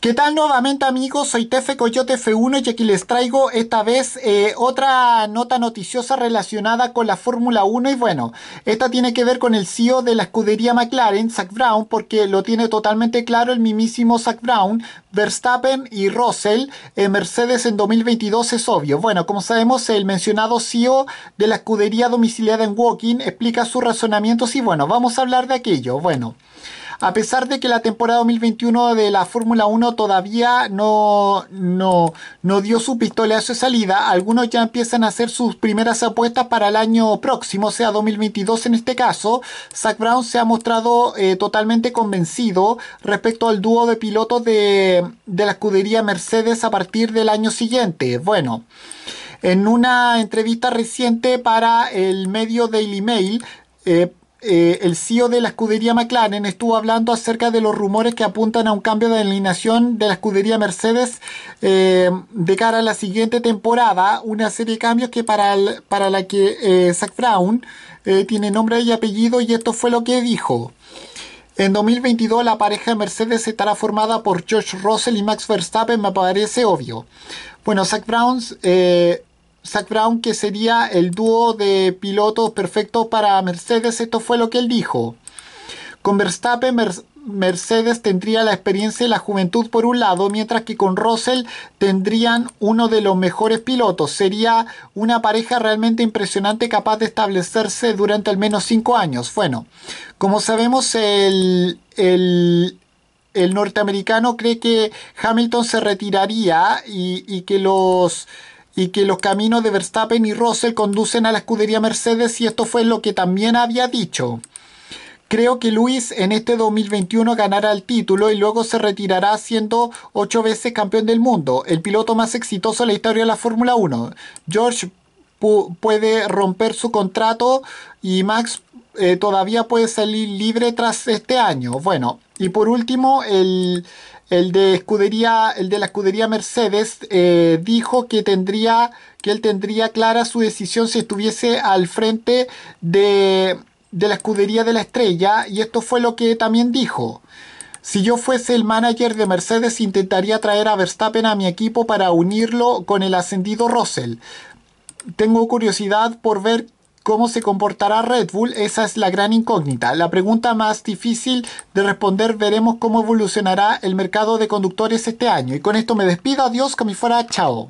¿Qué tal nuevamente amigos? Soy Tefe Coyote F1 y aquí les traigo esta vez eh, otra nota noticiosa relacionada con la Fórmula 1 y bueno, esta tiene que ver con el CEO de la escudería McLaren, Zach Brown, porque lo tiene totalmente claro el mismísimo Zach Brown, Verstappen y Russell en eh, Mercedes en 2022 es obvio. Bueno, como sabemos, el mencionado CEO de la escudería domiciliada en Woking explica sus razonamientos y bueno, vamos a hablar de aquello. Bueno a pesar de que la temporada 2021 de la Fórmula 1 todavía no, no, no dio su pistolazo su salida, algunos ya empiezan a hacer sus primeras apuestas para el año próximo, o sea 2022 en este caso. Zach Brown se ha mostrado eh, totalmente convencido respecto al dúo de pilotos de, la escudería Mercedes a partir del año siguiente. Bueno. En una entrevista reciente para el medio Daily Mail, eh, eh, el CEO de la escudería McLaren estuvo hablando acerca de los rumores que apuntan a un cambio de alineación de la escudería Mercedes eh, de cara a la siguiente temporada, una serie de cambios que para, para la que eh, Zach Brown tiene nombre y apellido y esto fue lo que dijo. En 2022 la pareja de Mercedes estará formada por George Russell y Max Verstappen, me parece obvio. Bueno, Zach Brown Zach Brown que sería el dúo de pilotos perfecto para Mercedes. Esto fue lo que él dijo. Con Verstappen, Mercedes tendría la experiencia y la juventud por un lado, mientras que con Russell tendrían uno de los mejores pilotos. Sería una pareja realmente impresionante capaz de establecerse durante al menos cinco años. Bueno, como sabemos, el, el, norteamericano cree que Hamilton se retiraría y que los y que los caminos de Verstappen y Russell conducen a la escudería Mercedes y esto fue lo que también había dicho. Creo que Luis en este 2021 ganará el título y luego se retirará siendo ocho veces campeón del mundo, el piloto más exitoso en la historia de la Fórmula 1. George puede romper su contrato y Max eh, todavía puede salir libre tras este año. Bueno, y por último, el, el de escudería, el de la escudería Mercedes eh, dijo que tendría que él tendría clara su decisión si estuviese al frente de, de la escudería de la estrella y esto fue lo que también dijo. Si yo fuese el manager de Mercedes intentaría traer a Verstappen a mi equipo para unirlo con el ascendido Russell. Tengo curiosidad por ver ¿Cómo se comportará Red Bull? Esa es la gran incógnita. La pregunta más difícil de responder, veremos cómo evolucionará el mercado de conductores este año. Y con esto me despido, adiós, que fuera, chao.